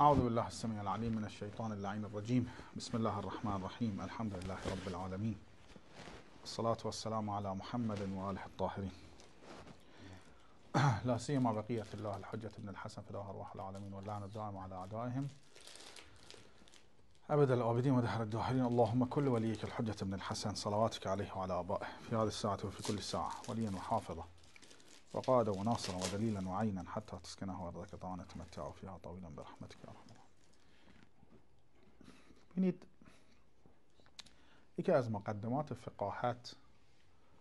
أعوذ بالله السميع العليم من الشيطان اللعين الرجيم بسم الله الرحمن الرحيم الحمد لله رب العالمين الصلاة والسلام على محمد وآله الطاهرين لا سيما بقية الله الحجة ابن الحسن في الله أرواح العالمين واللعن الدائم على أعدائهم أبد الآبدين ودهر الداهرين اللهم كل وليك الحجة ابن الحسن صلواتك عليه وعلى آبائه في هذه الساعة وفي كل ساعة وليا وحافظا وقادا وناصرا ودليلا وعينا حتى تسكنه أرضك طبعا نتمتع فيها طويلا برحمتك يا رحمة بنيت یکی از مقدمات فقاهت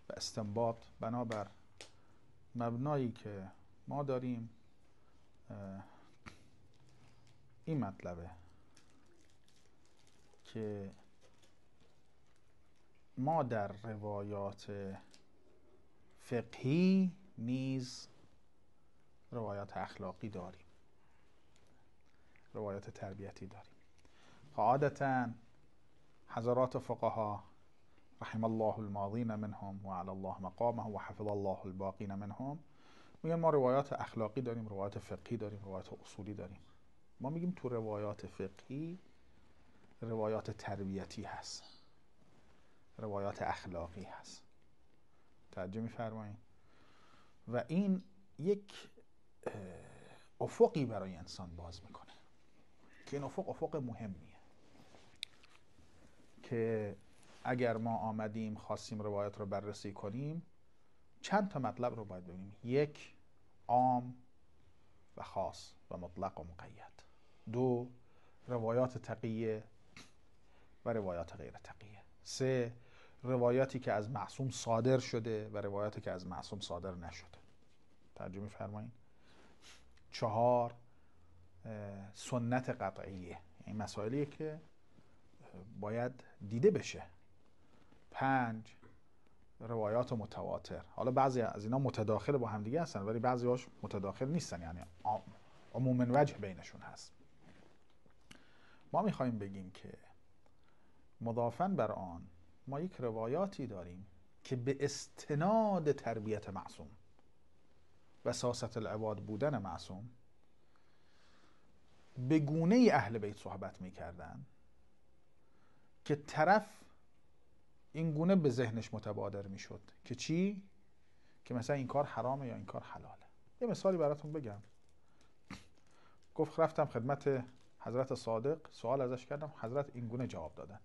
و استنباط بنابر مبنایی که ما داریم این مطلبه که ما در روایات فقهی نیز روایات اخلاقی داریم روایات تربیتی داریم فعادتا خب حضرات فقها رحم الله الماضین منهم و علی الله مقامهم و حفظ الله الباقین منهم میگن ما روایات اخلاقی داریم روایات فقهی داریم روایات اصولی داریم ما میگیم تو روایات فقهی روایات تربیتی هست روایات اخلاقی هست توجه میفرمایید و این یک افقی برای انسان باز میکنه که این افق افق مهمیه که اگر ما آمدیم خواستیم روایات رو بررسی کنیم چند تا مطلب رو باید ببینیم یک عام و خاص و مطلق و مقید دو روایات تقیه و روایات غیر تقیه سه روایاتی که از معصوم صادر شده و روایاتی که از معصوم صادر نشده ترجمه فرمایید چهار سنت قطعیه این یعنی مسائلیه که باید دیده بشه پنج روایات متواتر حالا بعضی از اینا متداخل با همدیگه هستن ولی بعضی هاش متداخل نیستن یعنی عموما وجه بینشون هست ما میخوایم بگیم که مضافن بر آن ما یک روایاتی داریم که به استناد تربیت معصوم و ساست العباد بودن معصوم به گونه اهل بیت صحبت می کردن که طرف این گونه به ذهنش متبادر می شد که چی؟ که مثلا این کار حرامه یا این کار حلاله یه مثالی براتون بگم گفت رفتم خدمت حضرت صادق سوال ازش کردم حضرت این گونه جواب دادن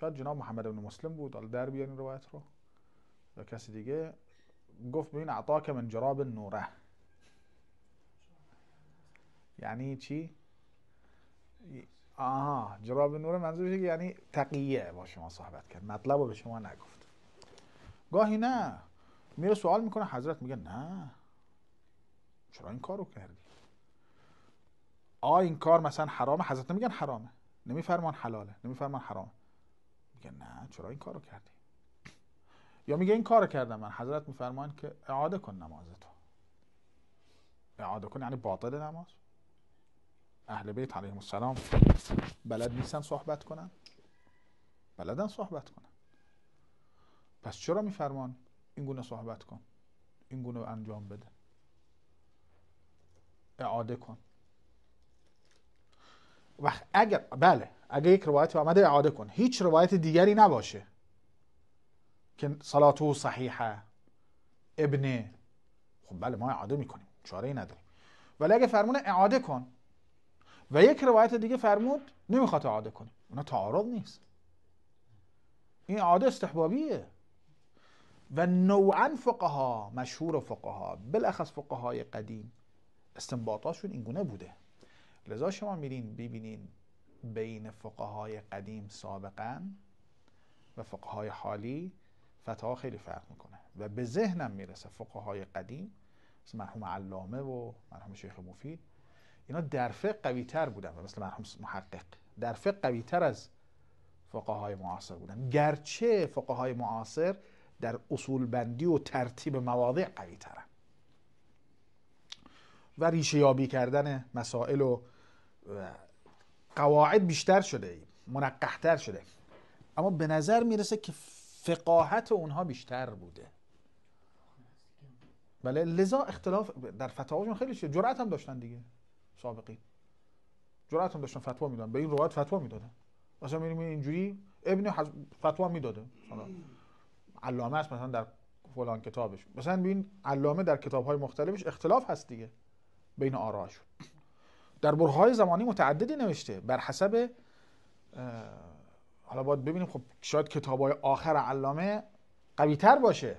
شاید جناب محمد بن مسلم بود در بیان این روایت رو یا کسی دیگه گفت ببین اعطاک من جراب نوره یعنی چی؟ آها جراب نوره منظورش یعنی تقیه با شما صحبت کرد مطلب رو به شما نگفت گاهی نه میره سوال میکنه حضرت میگه نه چرا این کار رو کردی آ این کار مثلا حرامه حضرت نمیگن حرامه نمیفرمان حلاله نمیفرمان حرام. میگه نه چرا این کارو کردی یا میگه این کارو کردم من حضرت میفرمان که اعاده کن نماز تو اعاده کن یعنی باطل نماز اهل بیت علیهم السلام بلد نیستن صحبت کنن بلدن صحبت کنن پس چرا میفرمان این گونه صحبت کن این گونه انجام بده اعاده کن و اگر بله اگر یک روایت آمده اعاده کن هیچ روایت دیگری نباشه که صلاتو صحیحه ابنه خب بله ما اعاده میکنیم چاره ای نداریم ولی اگه فرمون اعاده کن و یک روایت دیگه فرمود نمیخواد اعاده کنیم اونا تعارض نیست این اعاده استحبابیه و نوعا فقها مشهور فقها بالاخص فقهای قدیم استنباطاشون اینگونه بوده لذا شما میرین ببینین بین فقهای قدیم سابقا و فقهای حالی فتاها خیلی فرق میکنه و به ذهنم میرسه فقهای قدیم مثل مرحوم علامه و مرحوم شیخ مفید اینا در فقه قوی تر بودن و مثل مرحوم محقق در فقه قوی تر از فقهای معاصر بودن گرچه فقهای معاصر در اصول بندی و ترتیب مواضع قوی ترن و ریشه یابی کردن مسائل و قواعد بیشتر شده منقحتر شده اما به نظر میرسه که فقاهت اونها بیشتر بوده بله لذا اختلاف در فتاهاشون خیلی شده جرعت هم داشتن دیگه سابقی جرعت هم داشتن فتوا میدادن به این روایت فتوا میدادن مثلا میریم اینجوری ابن حز... فتوا میداده علامه مثلا در فلان کتابش مثلا ببین علامه در های مختلفش اختلاف هست دیگه بین آراشون در برهای زمانی متعددی نوشته بر حسب حالا باید ببینیم خب شاید های آخر علامه قویتر باشه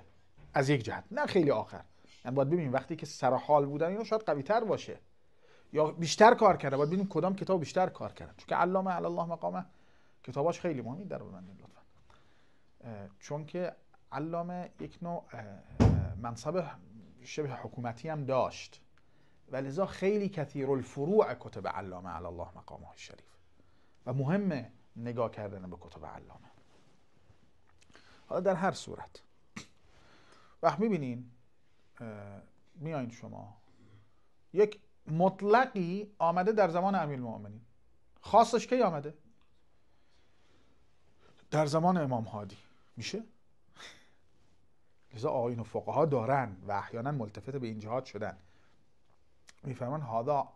از یک جهت نه خیلی آخر یعنی باید ببینیم وقتی که سرحال بودن اینو شاید قویتر باشه یا بیشتر کار کرده باید ببینیم کدام کتاب بیشتر کار کرده چون که علامه علی الله مقامه کتاباش خیلی مهمی در بند لطفا چون که علامه یک نوع منصب شبه حکومتی هم داشت و لذا خیلی کثیر الفروع کتب علامه علی الله مقامه شریف و مهمه نگاه کردن به کتب علامه حالا در هر صورت وقت میبینین میاین شما یک مطلقی آمده در زمان امیر مؤمنین خاصش کی آمده در زمان امام هادی میشه لذا آین و فقها دارن و احیانا ملتفت به این جهات شدن میفهمن هادا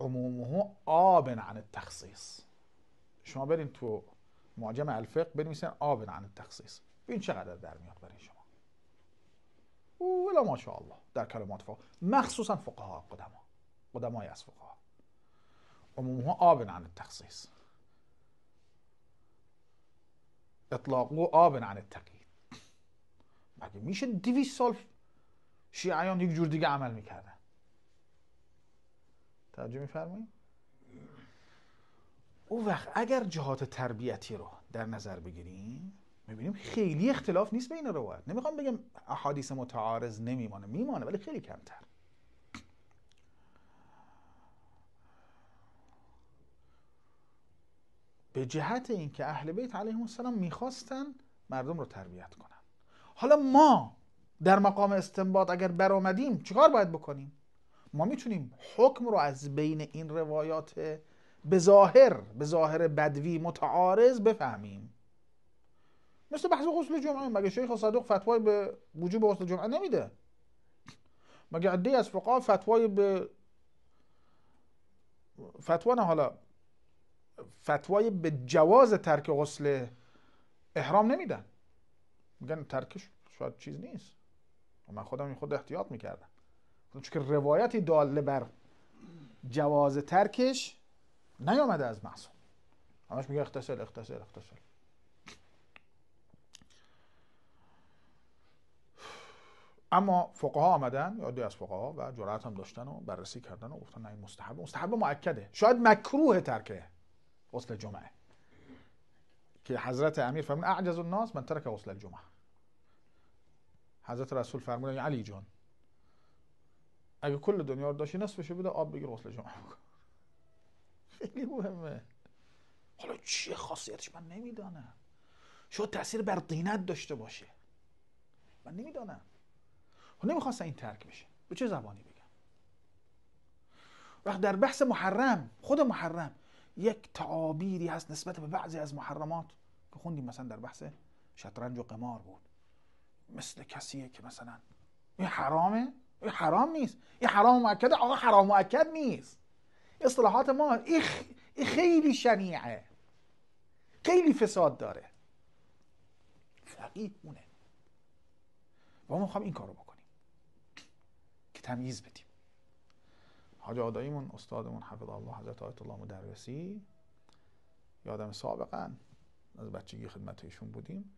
عمومه آب عن التخصیص شما برین تو معجم الفقه بنویسن آب عن التخصیص این چقدر در میاد برای شما ولا ما شاء الله در کلمات فقه مخصوصا فقها قدما قدمای از فقها عمومه آب عن التخصیص او آب عن التقیید مگه میشه 200 سال شیعیان یک جور دیگه عمل میکردن توجه میفرمایید او وقت اگر جهات تربیتی رو در نظر بگیریم میبینیم خیلی اختلاف نیست بین روایت نمیخوام بگم احادیث متعارض نمیمانه میمانه ولی خیلی کمتر به جهت اینکه اهل بیت علیهم السلام میخواستن مردم رو تربیت کنن حالا ما در مقام استنباط اگر برآمدیم چیکار باید بکنیم ما میتونیم حکم رو از بین این روایات به ظاهر به ظاهر بدوی متعارض بفهمیم مثل بحث غسل جمعه مگه شیخ صادق فتوای به وجوب غسل جمعه نمیده مگه عده از فقها فتوای به فتوا نه حالا فتوای به جواز ترک غسل احرام نمیدن میگن ترکش شاید چیز نیست من خودم این خود احتیاط میکردم چون که روایتی داله بر جواز ترکش نیامده از معصوم همش میگه اختصال اختصال اختصال اما فقها آمدن یا دو از فقها و جرأت هم داشتن و بررسی کردن و گفتن نه این مستحب مستحب مؤکده شاید مکروه ترکه غسل جمعه که حضرت امیر فرمود اعجز الناس من ترک غسل جمعه حضرت رسول فرمودن علی جان اگه کل دنیا رو داشتی نصفش بده آب بگیر غسل جمعه بکن خیلی مهمه حالا چیه خاصیتش من نمیدانم شو تاثیر بر دینت داشته باشه من نمیدانم و خب نمیخواستن این ترک بشه به چه زبانی بگم وقت در بحث محرم خود محرم یک تعابیری هست نسبت به بعضی از محرمات که خوندیم مثلا در بحث شطرنج و قمار بود مثل کسیه که مثلا این حرامه این حرام نیست این حرام مؤکده، آقا حرام مؤکد نیست اصطلاحات ما این خیلی شنیعه خیلی فساد داره فقیه اونه و ما میخوام این کارو بکنیم که تمیز بدیم حاج آداییمون استادمون حفظ الله حضرت آیت الله مدرسی یادم سابقا از بچگی خدمت ایشون بودیم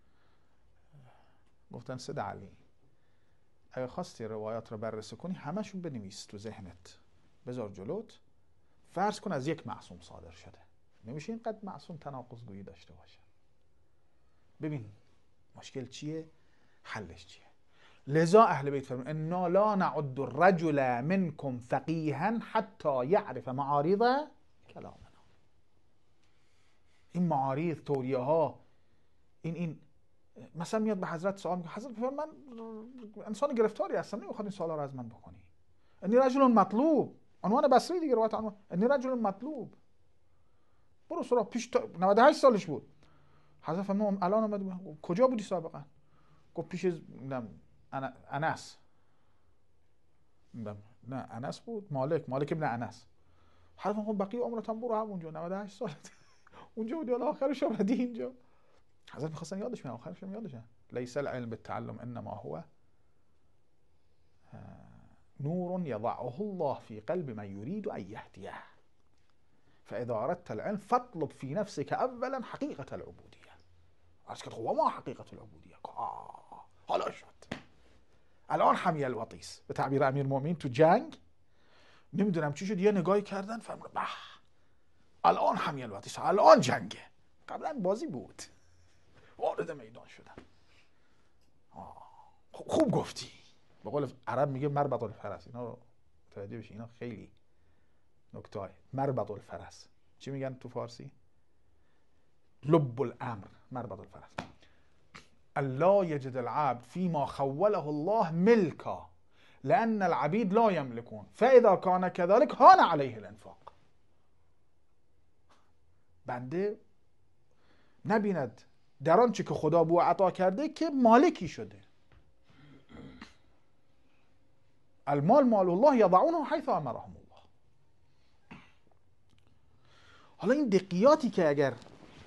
گفتن سه علی اگه خواستی روایات رو بررسی کنی همشون بنویس تو ذهنت بذار جلوت فرض کن از یک معصوم صادر شده نمیشه اینقدر معصوم تناقض گویی داشته باشه ببین مشکل چیه حلش چیه لذا اهل بیت فرمون انا لا نعد الرجل منكم فقیها حتی یعرف معارض کلامنا این معارض توریه ها این این مثلا میاد به حضرت سوال میکنه حضرت من انسان گرفتاری هستم نمیخواد این سوالا رو از من بکنی انی رجل مطلوب عنوان بصری دیگه روایت عنوان انی رجل مطلوب برو سراغ پیش تا 98 سالش بود حضرت فرمود الان اومد کجا بودی سابقا گفت پیش نم... انس نه انس بود مالک مالک ابن انس حرف خب بقیه عمرت هم برو همونجا 98 سال اونجا بودی الان آخرش آمدی اینجا حضرتك میخواستن یادش بیارم آخرش هم یادش ليس العلم بالتعلم انما هو آه، نور يضعه الله في قلب من يريد ان يهديه فاذا اردت العلم فاطلب في نفسك اولا حقيقه العبوديه عشان كده وما حقيقه العبوديه هلا شفت الان حمي الوطيس بتعبير أمير المؤمنين تو جانج نمیدونم چی شد یه نگاهی کردن فهمیدن به الان حمیه الوطیس الان جنگه قبلا بازی بود وارد میدان آه. شدن خوب گفتی به قول عرب میگه مربط الفرس اینا رو متوجه بشی اینا خیلی نکته های مربط الفرس چی میگن تو فارسی لب الامر مربط الفرس الله يجد العبد فيما خوله الله ملکا لأن العبيد لا يملكون فإذا كان كذلك هان عليه الانفاق بنده نبیند در آنچه که خدا به او عطا کرده که مالکی شده المال مال الله یضعونه حیث امرهم الله حالا این دقیاتی که اگر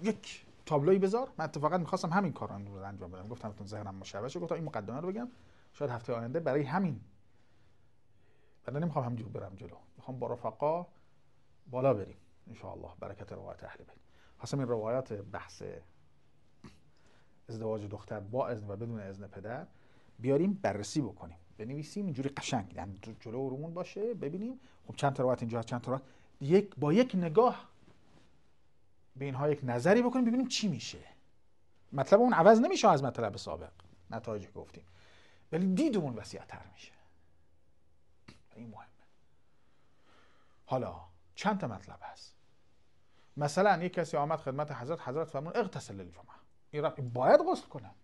یک تابلوی بذار من اتفاقا میخواستم همین کار رو انجام بدم گفتم اتون ذهنم گفتم این مقدمه رو بگم شاید هفته آینده برای همین من نمیخوام همجور برم جلو میخوام با رفقا بالا بریم ان برکت روایت اهل بیت این روایات بحث ازدواج دختر با اذن و بدون اذن پدر بیاریم بررسی بکنیم بنویسیم اینجوری قشنگ یعنی جلو رومون باشه ببینیم خب چند تا اینجا چند تا یک با یک نگاه به اینها یک نظری بکنیم ببینیم چی میشه مطلب اون عوض نمیشه از مطلب سابق نتایج گفتیم ولی دیدمون وسیعتر میشه این مهمه حالا چند تا مطلب هست مثلا یک کسی آمد خدمت حضرت حضرت فرمون اغتسل الجمعه این باید غسل کنن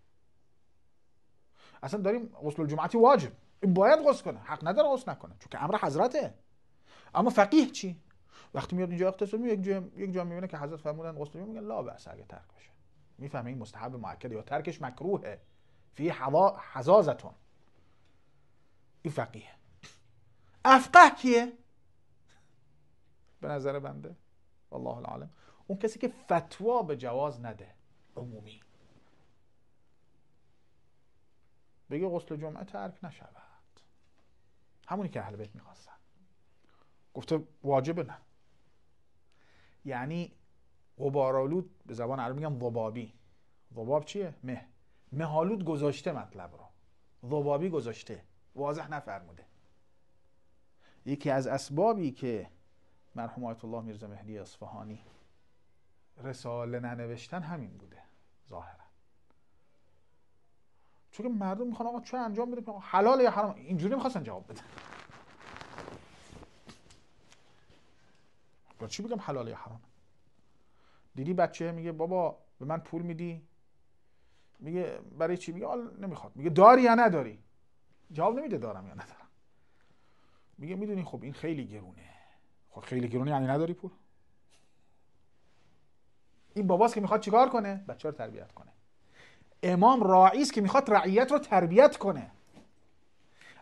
اصلا داریم غسل الجمعتی واجب این باید غسل کنه حق نداره غسل نکنه چون که امر حضرته اما فقیه چی وقتی میاد اینجا اقتصاد می یک جا یک جا میبینه که حضرت فرمودن غسل میگن لا بس اگه ترک بشه میفهمه این مستحب مؤکد یا ترکش مکروهه فی حوا حزازتون این فقیه افقه کیه به نظر بنده والله العالم اون کسی که فتوا به جواز نده عمومی بگه غسل جمعه ترک نشود همونی که اهل بیت میخواستن گفته واجب نه یعنی غبارالود به زبان عربی میگم ضبابی ضباب چیه مه مهالود گذاشته مطلب رو ضبابی گذاشته واضح نفرموده یکی از اسبابی که مرحوم آیت الله میرزا مهدی اصفهانی رساله ننوشتن همین بوده ظاهرا چون مردم میخوان آقا چه انجام بده حلال یا حرام اینجوری میخواستن جواب بدن با چی بگم حلال یا حرام دیدی بچه میگه بابا به من پول میدی میگه برای چی میگه نمیخواد میگه داری یا نداری جواب نمیده دارم یا ندارم میگه میدونی خب این خیلی گرونه خب خیلی گرونه یعنی نداری پول این باباست که میخواد چیکار کنه بچه رو تربیت کنه امام راعی که میخواد رعیت رو تربیت کنه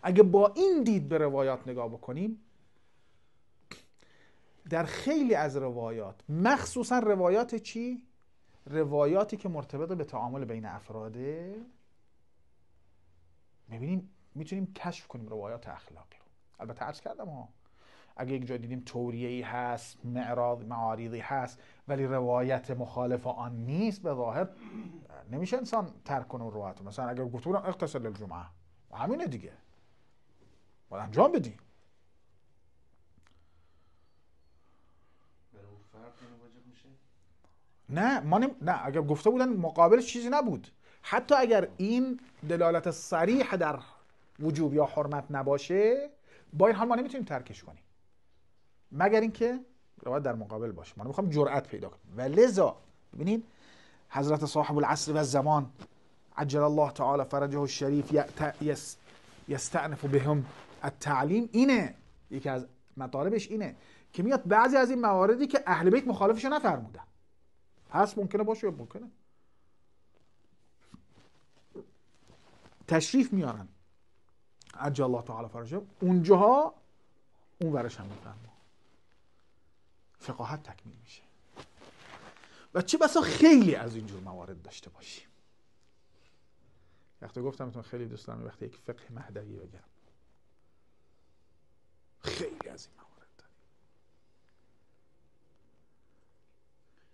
اگه با این دید به روایات نگاه بکنیم در خیلی از روایات مخصوصا روایات چی روایاتی که مرتبط به تعامل بین افراده میبینیم میتونیم کشف کنیم روایات اخلاقی رو البته عرض کردم ها اگه یک جای دیدیم توریه ای هست معراض معاریضی هست ولی روایت مخالف آن نیست به ظاهر نمیشه انسان ترک کنه روایت مثلا اگر گفته بودم اقتصال الجمعه همینه دیگه باید انجام بدیم نه ما نه اگر گفته بودن مقابل چیزی نبود حتی اگر این دلالت صریح در وجوب یا حرمت نباشه با این حال ما نمیتونیم ترکش کنیم مگر اینکه باید در مقابل باشه ما میخوام جرأت پیدا کنیم و لذا ببینید حضرت صاحب العصر و زمان عجل الله تعالی فرجه الشریف یستعنف بهم التعلیم اینه یکی از مطالبش اینه که میاد بعضی از این مواردی که اهل بیت مخالفش نفرمودن پس ممکنه باشه یا ممکنه تشریف میارن عجل الله تعالی فرجه اونجاها اون ورش هم میفرمون فقاهت تکمیل میشه و چه بسا خیلی از اینجور موارد داشته باشیم وقتی گفتم خیلی دوست دارم وقتی یک فقه مهدوی بگم خیلی از این موارد داریم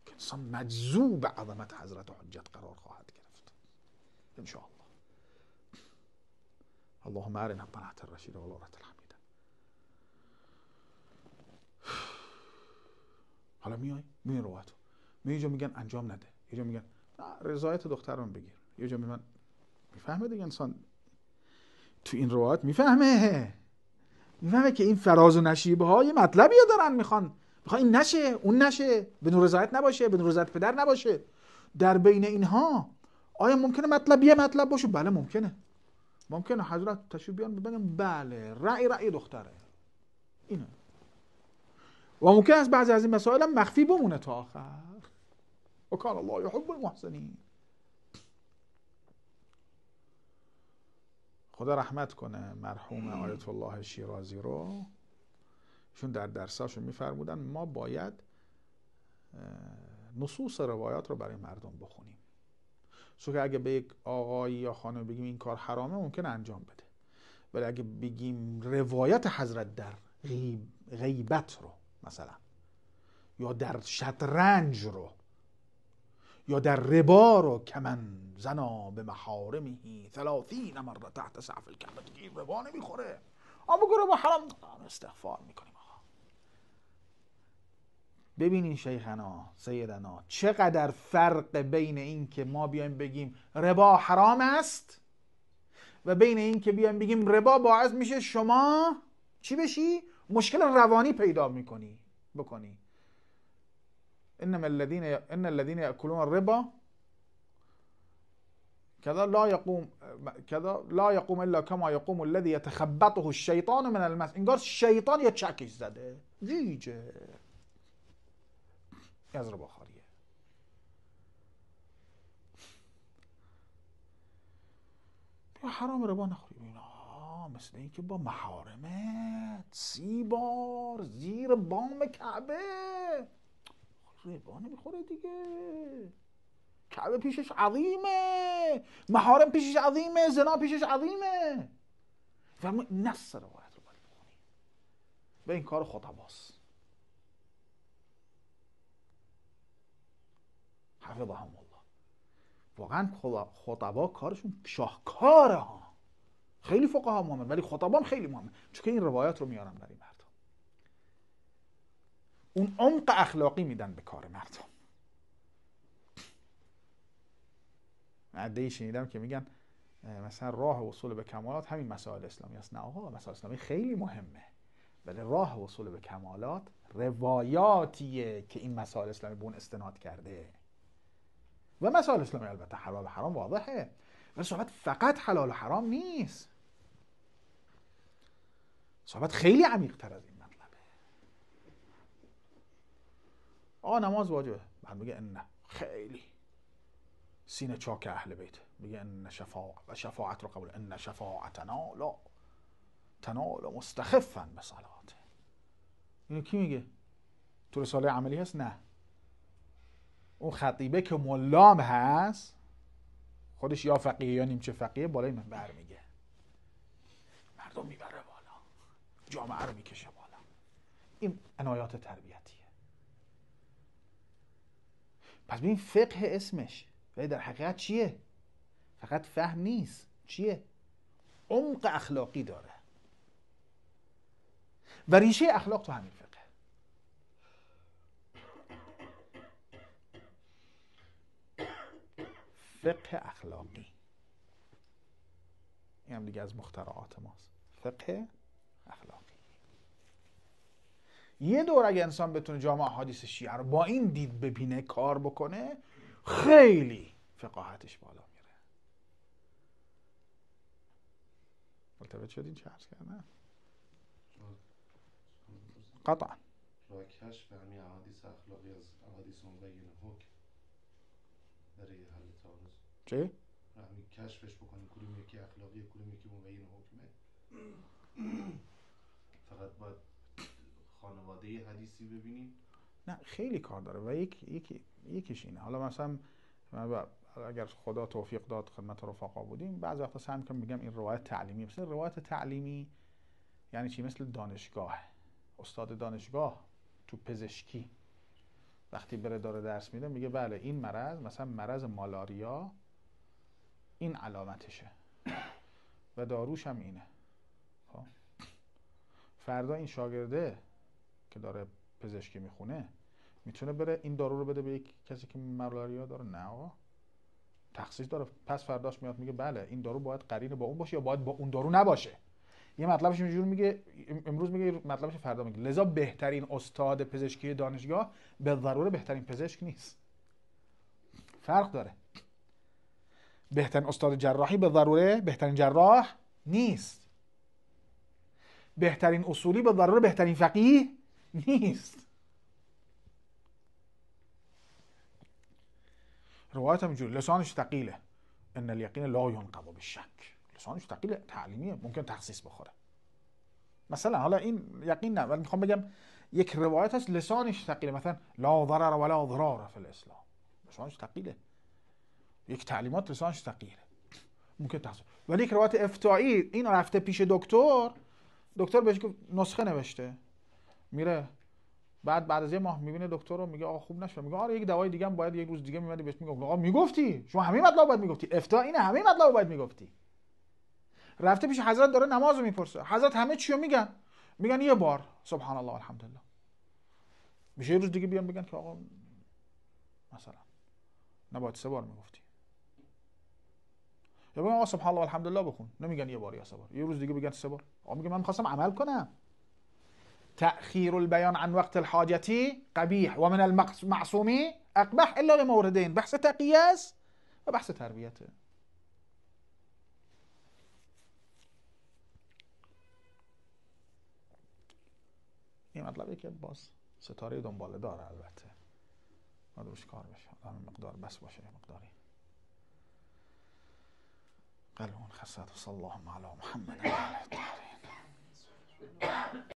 که انسان مجذوب عظمت حضرت حجت قرار خواهد گرفت الله اللهم ارنا الرشید و الله الحمیده حالا میای رو روحتو یه جا میگن انجام نده یه جا میگن رضایت دختران بگیر یه جا من میفهمه دیگه انسان تو این روات میفهمه میفهمه که این فراز و نشیب ها یه مطلبی دارن میخوان میخوان این نشه اون نشه بدون رضایت نباشه بدون رضایت پدر نباشه در بین اینها آیا ممکنه مطلب یه مطلب باشه بله ممکنه ممکنه حضرت تشریف بیان بگن بله رأی رأی دختره اینه و ممکن است بعضی از این مسائل هم مخفی بمونه تا آخر و کان الله یحب المحسنین خدا رحمت کنه مرحوم آیت الله شیرازی رو چون در درساشون میفرمودن ما باید نصوص روایات رو برای مردم بخونیم سو که اگه به یک آقایی یا خانم بگیم این کار حرامه ممکن انجام بده ولی اگه بگیم روایت حضرت در غیبت رو مثلا یا در شطرنج رو یا در ربا رو کمن زنا به محارمه ثلاثین مره تحت سقف الکعبه دیگه ربا نمیخوره اما بگو با حرام استغفار میکنیم آقا ببینین شیخنا سیدنا چقدر فرق بین این که ما بیایم بگیم ربا حرام است و بین این که بیایم بگیم ربا باعث میشه شما چی بشی مشکل روانی پیدا میکنی بکنی انما الذين ان الذين ياكلون الربا كذا لا يقوم كذا لا يقوم الا كما يقوم الذي يتخبطه الشيطان من المس انگار شیطان یه چکش زده گیجه از رباخاریه حرام ربا نخوریم اینا مثل اینکه با محارمت سی بار زیر بام کعبه خب، ربا نمیخوره دیگه کعبه پیشش عظیمه محارم پیشش عظیمه زنا پیشش عظیمه فرمو نص روایت رو باید به این کار خطباست حفظهم الله واقعا خطبا کارشون شاهکاره ها خیلی فقها مهمه ولی خطبام خیلی مهمه چون این روایات رو میارن برای مردم اون عمق اخلاقی میدن به کار مردم عده شنیدم که میگن مثلا راه وصول به کمالات همین مسائل اسلامی است نه آقا مسائل اسلامی خیلی مهمه ولی راه وصول به کمالات روایاتیه که این مسائل اسلامی بون استناد کرده و مسائل اسلامی البته حلال و حرام واضحه ولی صحبت فقط حلال و حرام نیست صحبت خیلی عمیق تر از این مطلبه آقا نماز واجبه بعد میگه ان خیلی سینه چاک اهل بیت میگه ان شفاعت و شفاعت رو قبول ان شفاعتنا لا تنال مستخفا به صلات اینو کی میگه تو رساله عملی هست نه اون خطیبه که ملام هست خودش یا فقیه یا نیمچه فقیه بالای منبر میگه مردم میبرن جامعه رو میکشه بالا این عنایات تربیتیه پس این فقه اسمش ولی در حقیقت چیه فقط فهم نیست چیه عمق اخلاقی داره و ریشه اخلاق تو همین فقه فقه اخلاقی این هم دیگه از مخترعات ماست فقه اخلاقی یه دور اگه انسان بتونه جامعه حادیث شیعه رو با این دید ببینه کار بکنه خیلی فقاهتش بالا میره ملتبه شدین چه عرض کردن؟ قطعا کشف احادیث اخلاقی از احادیث حکم برای حل چه؟ کشفش بکنیم کدوم یکی اخلاقی کدوم یکی مبین حکمه و خانواده حدیثی ببینیم نه خیلی کار داره و یک یکی یکیش اینه حالا مثلا اگر خدا توفیق داد خدمت رفقا بودیم بعض وقتا سعی می‌کنم بگم این روایت تعلیمی مثل روایت تعلیمی یعنی چی مثل دانشگاه استاد دانشگاه تو پزشکی وقتی بره داره درس میده میگه بله این مرض مثلا مرض مالاریا این علامتشه و داروش هم اینه خب؟ فردا این شاگرده که داره پزشکی میخونه میتونه بره این دارو رو بده به یک کسی که مالاریا داره نه آقا تخصیص داره پس فرداش میاد میگه بله این دارو باید قرینه با اون باشه یا باید با اون دارو نباشه یه مطلبش اینجور میگه امروز میگه مطلبش فردا میگه لذا بهترین استاد پزشکی دانشگاه به ضروره بهترین پزشک نیست فرق داره بهترین استاد جراحی به ضروره بهترین جراح نیست بهترین اصولی به ضرر بهترین فقیه نیست روایت هم لسانش تقیله ان الیقین لا ینقض بالشک لسانش تقیله، تعلیمیه ممکن تخصیص بخوره مثلا حالا این یقین نه ولی میخوام بگم یک روایت هست لسانش تقیله مثلا لا ضرر ولا ضرار فی الاسلام لسانش تقیله یک تعلیمات لسانش تقیله ممکن تخصیص ولی یک روایت این رفته پیش دکتر دکتر بهش گفت نسخه نوشته میره بعد بعد از یه ماه میبینه دکتر رو میگه آقا خوب نشد میگه آره یک دوای دیگه هم باید یک روز دیگه میمدی بهش میگفت آقا میگفتی شما همین مطلب باید میگفتی افتاد اینه همین مطلب باید میگفتی رفته پیش حضرت داره نماز رو میپرسه حضرت همه چیو میگن میگن یه بار سبحان الله الحمدلله میشه یه روز دیگه بیان بگن که آقا مثلا نباید سه بار میگفتی یا بگم آقا سبحان الله لله بخون نمیگن یه بار یا سه بار یه روز دیگه بگن سه بار آقا میگه من میخواستم عمل کنم تأخیر البیان عن وقت الحاجتی قبیح و من المعصومی اقبح الا لموردین بحث تقیه است و بحث تربیته این مطلبی که باز ستاره دنباله داره البته ما روش کار بشه مقدار بس باشه مقداری قالوا هون صلى وصلى على محمد